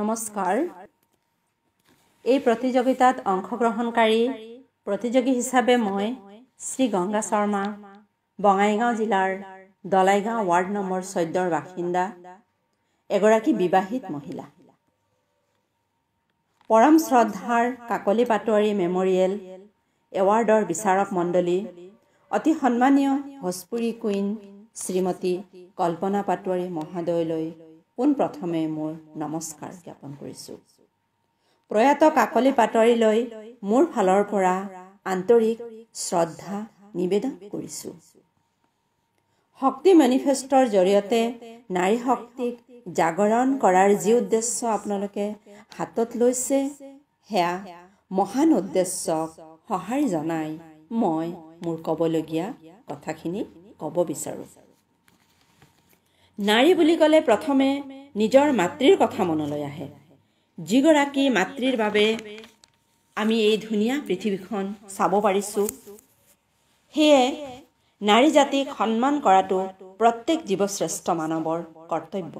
নমস্কাৰ এই প্ৰতিযোগিতাত অংশগ্ৰহণকাৰী প্ৰতিযোগী হিচাপে মই শ্ৰী গংগা শৰ্মা বঙাইগাঁও জিলাৰ দলাইগাঁও ৱাৰ্ড নম্বৰ চৈধ্যৰ বাসিন্দা এগৰাকী বিবাহিত মহিলা পৰম শ্ৰদ্ধাৰ কাকলি পাটোৱাৰী মেমৰিয়েল এৱাৰ্ডৰ বিচাৰক মণ্ডলী অতি সন্মানীয় ভোজপুৰী কুইন শ্ৰীমতী কল্পনা পাটোৱাৰী মহোদয়লৈ পোনপ্ৰথমে মোৰ নমস্কাৰ জ্ঞাপন কৰিছোঁ প্ৰয়াত কাকলি পাতৰিলৈ মোৰ ফালৰ পৰা আন্তৰিক শ্ৰদ্ধা নিবেদন কৰিছোঁ শক্তি মেনিফেষ্টৰ জৰিয়তে নাৰী শক্তিক জাগৰণ কৰাৰ যি উদ্দেশ্য আপোনালোকে হাতত লৈছে সেয়া মহান উদ্দেশ্যক সঁহাৰি জনাই মই মোৰ ক'বলগীয়া কথাখিনি ক'ব বিচাৰোঁ নাৰী বুলি ক'লে প্ৰথমে নিজৰ মাতৃৰ কথা মনলৈ আহে যিগৰাকী মাতৃৰ বাবে আমি এই ধুনীয়া পৃথিৱীখন চাব পাৰিছোঁ সেয়ে নাৰী জাতিক সন্মান কৰাটো প্ৰত্যেক জীৱশ্ৰেষ্ঠ মানৱৰ কৰ্তব্য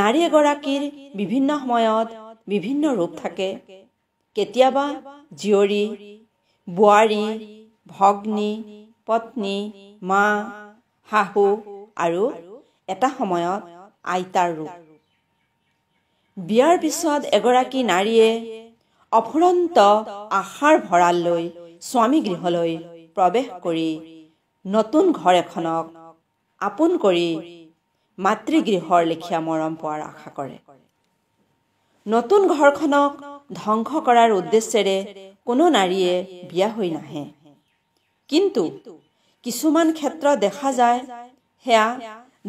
নাৰী এগৰাকীৰ বিভিন্ন সময়ত বিভিন্ন ৰূপ থাকে কেতিয়াবা জীয়ৰী বোৱাৰী ভগ্নী পত্নী মা শাহু আৰু এটা সময়ত আইতাৰ ৰূপ বিয়াৰ পিছত এগৰাকী নাৰীয়ে অফুৰন্ত আশাৰ ভঁৰাল লৈ স্বামী গৃহলৈ প্ৰৱেশ কৰি নতুন ঘৰ এখনক আপোন কৰি মাতৃগৃহৰ লেখীয়া মৰম পোৱাৰ আশা কৰে নতুন ঘৰখনক ধ্বংস কৰাৰ উদ্দেশ্যেৰে কোনো নাৰীয়ে বিয়া হৈ নাহে কিন্তু কিছুমান ক্ষেত্ৰত দেখা যায় সেয়া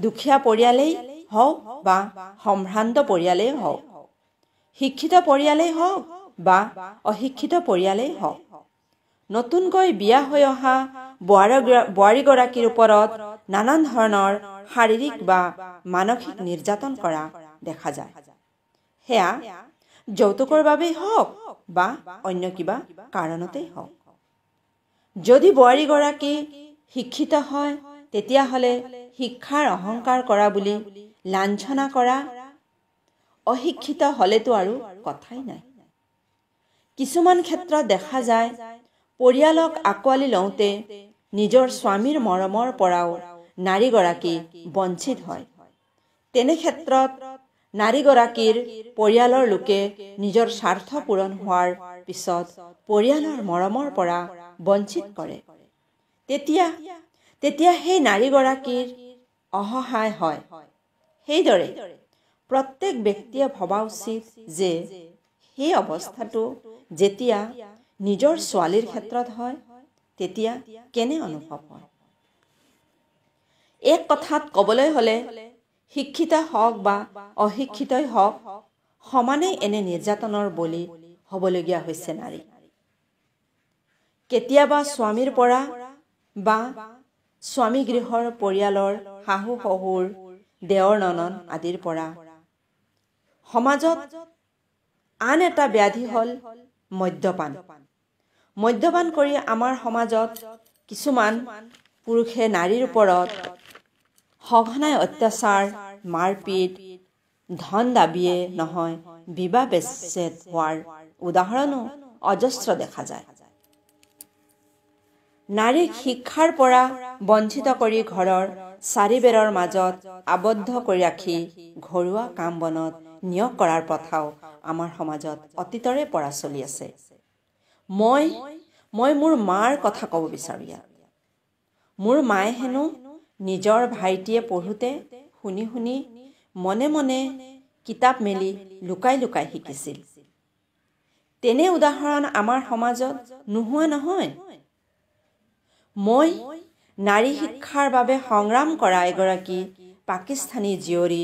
দুখীয়া পৰিয়ালেই হওক বা সম্ভ্ৰান্ত পৰিয়ালেই হওক শিক্ষিত পৰিয়ালেই হওক বা অশিক্ষিত পৰিয়ালেই হওক নতুনকৈ বিয়া হৈ অহা বোৱাৰী বোৱাৰীগৰাকীৰ ওপৰত নানান ধৰণৰ শাৰীৰিক বা মানসিক নিৰ্যাতন কৰা দেখা যায় সেয়া যৌতুকৰ বাবেই হওক বা অন্য কিবা কাৰণতেই হওক যদি বোৱাৰীগৰাকী শিক্ষিত হয় তেতিয়াহ'লে শিক্ষাৰ অহংকাৰ কৰা বুলি লাঞ্ছনা কৰা অশিক্ষিত হ'লেতো আৰু কথাই নাই কিছুমান ক্ষেত্ৰত দেখা যায় পৰিয়ালক আঁকোৱালি লওঁতে নিজৰ স্বামীৰ মৰমৰ পৰাও নাৰীগৰাকী বঞ্চিত হয় তেনে ক্ষেত্ৰত নাৰীগৰাকীৰ পৰিয়ালৰ লোকে নিজৰ স্বাৰ্থ পূৰণ হোৱাৰ পিছত পৰিয়ালৰ মৰমৰ পৰা বঞ্চিত কৰে তেতিয়া তেতিয়া সেই নাৰীগৰাকীৰ অসহায় হয় সেইদৰে প্ৰত্যেক ব্যক্তিয়ে ভবা উচিত যে সেই অৱস্থাটো যেতিয়া নিজৰ ছোৱালীৰ ক্ষেত্ৰত হয় তেতিয়া কেনে অনুভৱ হয় এক কথাত ক'বলৈ হ'লে শিক্ষিত হওক বা অশিক্ষিতই হওক সমানেই এনে নিৰ্যাতনৰ বলি হ'বলগীয়া হৈছে নাৰী কেতিয়াবা স্বামীৰ পৰা বা স্বামী গৃহৰ পৰিয়ালৰ শাহু শহুৰ দেৱৰ ননন আদিৰ পৰা সমাজত আন এটা ব্যাধি হ'ল মদ্যপান মদ্যপান কৰি আমাৰ সমাজত কিছুমান পুৰুষে নাৰীৰ ওপৰত সঘনাই অত্যাচাৰ মাৰপিট ধন দাবীয়ে নহয় বিবাহ বেচেদ হোৱাৰ উদাহৰণো অজস্ৰ দেখা যায় নাৰীক শিক্ষাৰ পৰা বঞ্চিত কৰি ঘৰৰ চাৰিবেৰৰ মাজত আবদ্ধ কৰি ৰাখি ঘৰুৱা কাম বনত নিয়োগ কৰাৰ প্ৰথাও আমাৰ সমাজত অতীতৰে পৰা চলি আছে মই মই মোৰ মাৰ কথা ক'ব বিচাৰোঁ ইয়াত মোৰ মায়ে হেনো নিজৰ ভাইটিয়ে পঢ়োঁতে শুনি শুনি মনে মনে কিতাপ মেলি লুকাই লুকাই শিকিছিল তেনে উদাহৰণ আমাৰ সমাজত নোহোৱা নহয় মই নাৰী শিক্ষাৰ বাবে সংগ্ৰাম কৰা এগৰাকী পাকিস্তানী জীয়ৰী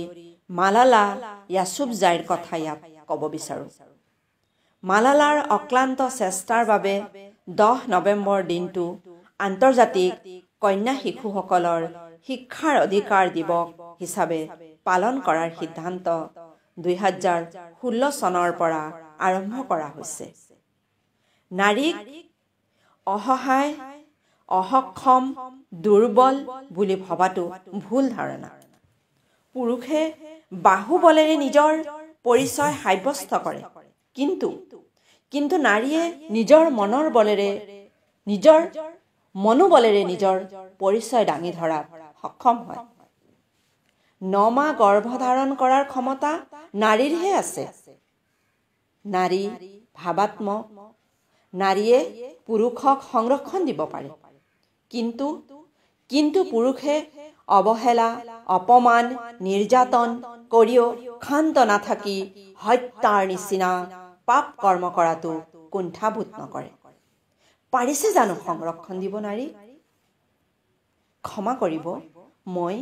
মালালা ইয়াসুফজাইৰ কথা ইয়াত কব বিচাৰোঁ মালালাৰ অক্লান্ত চেষ্টাৰ বাবে দহ নৱেম্বৰ দিনটো আন্তৰ্জাতিক কন্যা শিশুসকলৰ শিক্ষাৰ অধিকাৰ দিৱস হিচাপে পালন কৰাৰ সিদ্ধান্ত দুই হাজাৰ ষোল চনৰ পৰা আৰম্ভ কৰা হৈছে নাৰীক অসহায় অসক্ষম দুৰ্বল বুলি ভবাটো ভুল ধাৰণা পুৰুষে বাহুবলেৰে নিজৰ পৰিচয় সাব্যস্ত কৰে কিন্তু কিন্তু নাৰীয়ে নিজৰ মনৰ বলেৰে নিজৰ মনোবলেৰে নিজৰ পৰিচয় দাঙি ধৰা সক্ষম হয় নমাহ গৰ্ভধাৰণ কৰাৰ ক্ষমতা নাৰীৰহে আছে নাৰী ভাৱাত্মক নাৰীয়ে পুৰুষক সংৰক্ষণ দিব পাৰে কিন্তু কিন্তু পুৰুষে অৱহেলা অপমান নিৰ্যাতন কৰিও ক্ষান্ত নাথাকি হত্যাৰ নিচিনা পাপ কৰ্ম কৰাটো কুণ্ঠাবোধ নকৰে পাৰিছে জানো সংৰক্ষণ দিব নাৰী ক্ষমা কৰিব মই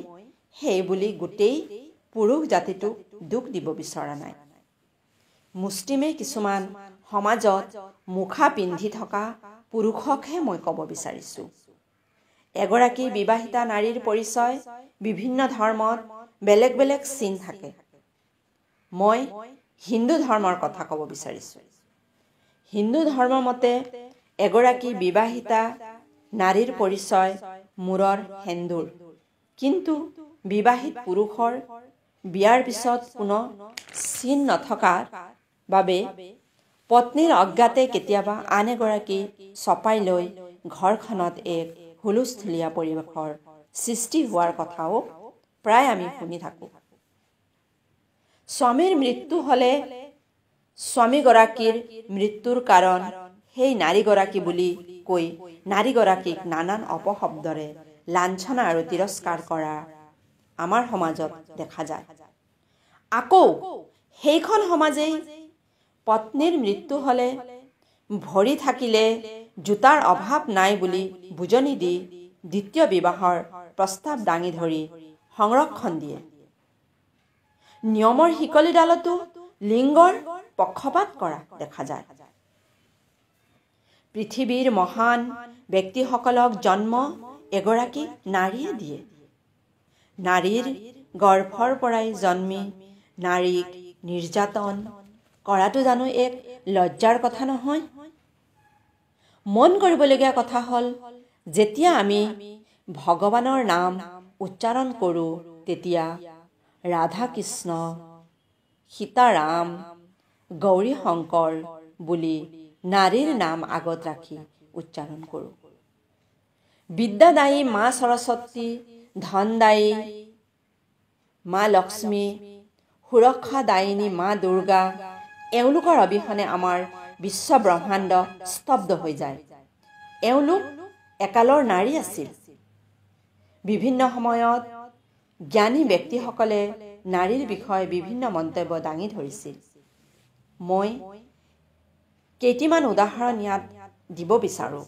সেই বুলি গোটেই পুৰুষ জাতিটোক দুখ দিব বিচৰা নাই মুষ্টিমে কিছুমান সমাজত মুখা পিন্ধি থকা পুৰুষকহে মই ক'ব বিচাৰিছোঁ এগৰাকী বিবাহিতা নাৰীৰ পৰিচয় বিভিন্ন ধৰ্মত বেলেগ বেলেগ চিন থাকে মই হিন্দু ধৰ্মৰ কথা ক'ব বিচাৰিছোঁ হিন্দু ধৰ্ম মতে এগৰাকী বিবাহিতা নাৰীৰ পৰিচয় মূৰৰ সেন্দুৰ কিন্তু বিবাহিত পুৰুষৰ বিয়াৰ পিছত কোনো চিন নথকাৰ বাবে পত্নীৰ অজ্ঞাতে কেতিয়াবা আন এগৰাকী চপাই লৈ ঘৰখনত এক হুলস্থুলীয়া পৰিৱেশৰ সৃষ্টি হোৱাৰ কথাও প্ৰায় আমি শুনি থাকোঁ স্বামীৰ মৃত্যু হ'লে স্বামীগৰাকীৰ মৃত্যুৰ কাৰণ সেই নাৰীগৰাকী বুলি কৈ নাৰীগৰাকীক নানান অপশব্দৰে লাঞ্চনা আৰু তিৰস্কাৰ কৰা আমাৰ সমাজত দেখা যায় আকৌ সেইখন সমাজেই পত্নীৰ মৃত্যু হ'লে ভৰি থাকিলে জোতাৰ অভাৱ নাই বুলি বুজনি দি দ্বিতীয় বিবাহৰ প্ৰস্তাৱ দাঙি ধৰি সংৰক্ষণ দিয়ে নিয়মৰ শিকলিডালতো লিংগৰ পক্ষপাত কৰা দেখা যায় পৃথিৱীৰ মহান ব্যক্তিসকলক জন্ম এগৰাকী নাৰীয়ে দিয়ে নাৰীৰ গৰ্ভৰ পৰাই জন্মি নাৰীক নিৰ্যাতন কৰাটো জানো এক লজ্জাৰ কথা নহয় মন কৰিবলগীয়া কথা হ'ল যেতিয়া আমি ভগৱানৰ নাম উচ্চাৰণ কৰোঁ তেতিয়া ৰাধা কৃষ্ণ সীতাৰাম গৌৰী শংকৰ বুলি নাৰীৰ নাম আগত ৰাখি উচ্চাৰণ কৰোঁ বিদ্যাদায়ী মা সৰস্বতী ধনদায়ী মা লক্ষ্মী সুৰক্ষাদায়িনী মা দুৰ্গা এওঁলোকৰ অবিহনে আমাৰ বিশ্ব ব্ৰহ্মাণ্ড স্তব্ধ হৈ যায় এওঁলোক একালৰ নাৰী আছিল বিভিন্ন সময়ত জ্ঞানী ব্যক্তিসকলে নাৰীৰ বিষয়ে বিভিন্ন মন্তব্য দাঙি ধৰিছিল মই কেইটিমান উদাহৰণ ইয়াত দিব বিচাৰোঁ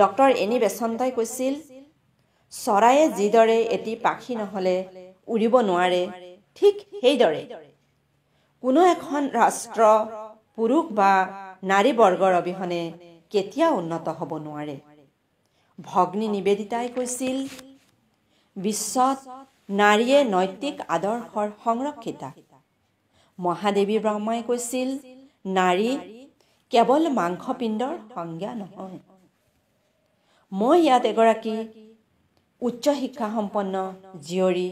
ডক্টৰ এনি বেচন্তই কৈছিল চৰাইয়ে যিদৰে এটি পাখি নহ'লে উৰিব নোৱাৰে ঠিক সেইদৰে কোনো এখন ৰাষ্ট্ৰ পুৰুষ বা নাৰী বৰ্গৰ অবিহনে কেতিয়াও উন্নত হ'ব নোৱাৰে ভগ্নী নিবেদিতাই কৈছিল বিশ্বত নাৰীয়ে নৈতিক আদৰ্শৰ সংৰক্ষিতা মহাদেৱী ব্ৰহ্মাই কৈছিল নাৰী কেৱল মাংসপিণ্ডৰ সংজ্ঞা নহয় মই ইয়াত এগৰাকী উচ্চ শিক্ষাসম্পন্ন জীয়ৰী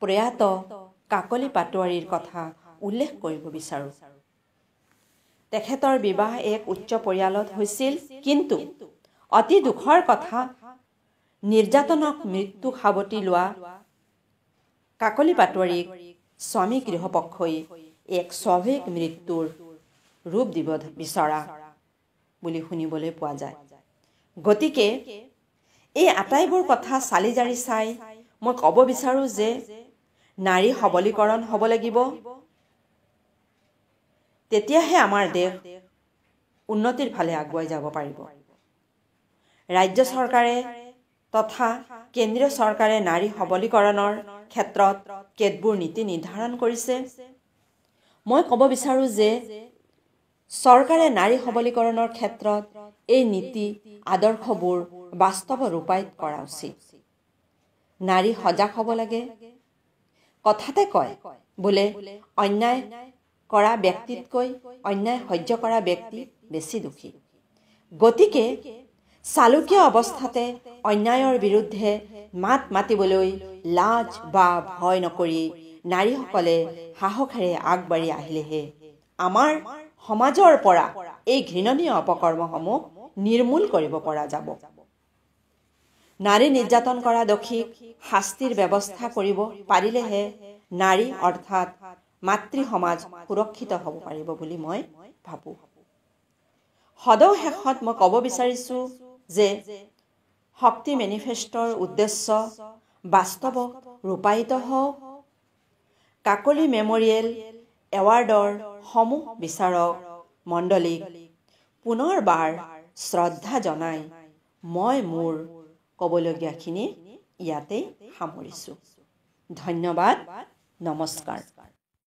প্ৰয়াত কাকলি পাটোৱাৰীৰ কথা উল্লেখ কৰিব বিচাৰোঁ তেখেতৰ বিবাহ এক উচ্চ পৰিয়ালত হৈছিল কিন্তু অতি দুখৰ কথা নিৰ্যাতনক মৃত্যু সাৱটি লোৱা কাকলি পাটোৱাৰীক স্বামী গৃহপক্ষই এক স্বাভাৱিক মৃত্যুৰ ৰূপ দিব বিচৰা বুলি শুনিবলৈ পোৱা যায় গতিকে এই আটাইবোৰ কথা চালি জাৰি চাই মই ক'ব বিচাৰোঁ যে নাৰী সবলীকৰণ হ'ব লাগিব তেতিয়াহে আমাৰ দেশ উন্নতিৰ ফালে আগুৱাই যাব পাৰিব ৰাজ্য চৰকাৰে তথা কেন্দ্ৰীয় চৰকাৰে নাৰী সবলীকৰণৰ ক্ষেত্ৰত কেতবোৰ নীতি নিৰ্ধাৰণ কৰিছে মই ক'ব বিচাৰোঁ যে চৰকাৰে নাৰী সবলীকৰণৰ ক্ষেত্ৰত এই নীতি আদৰ্শবোৰ বাস্তৱ ৰূপায়িত কৰা উচিত নাৰী সজাগ হ'ব লাগে কথাতে কয় বোলে অন্যায় কৰা ব্যক্তিতকৈ অন্যায় সহ্য কৰা ব্যক্তি বেছি দুখী গতিকে চালুকীয়া অৱস্থাতে অন্যায়ৰ বিৰুদ্ধে মাত মাতিবলৈ লাজ বা ভয় নকৰি নাৰীসকলে সাহসেৰে আগবাঢ়ি আহিলেহে আমাৰ সমাজৰ পৰা এই ঘৃণনীয় অপকৰ্মসমূহ নিৰ্মূল কৰিব পৰা যাব নাৰী নিৰ্যাতন কৰা দোষীক শাস্তিৰ ব্যৱস্থা কৰিব পাৰিলেহে নাৰী অৰ্থাৎ মাতৃ সমাজ সুৰক্ষিত হ'ব পাৰিব বুলি মই ভাবোঁ সদৌ শেষত মই ক'ব বিচাৰিছোঁ যে শক্তি মেনিফেষ্টৰ উদ্দেশ্য বাস্তৱ ৰূপায়িত হওক কাকলি মেমৰিয়েল এৱাৰ্ডৰ সমূহ বিচাৰক মণ্ডলীক পুনৰবাৰ শ্ৰদ্ধা জনাই মই মোৰ ক'বলগীয়াখিনি ইয়াতেই সামৰিছোঁ ধন্যবাদ নমস্কাৰ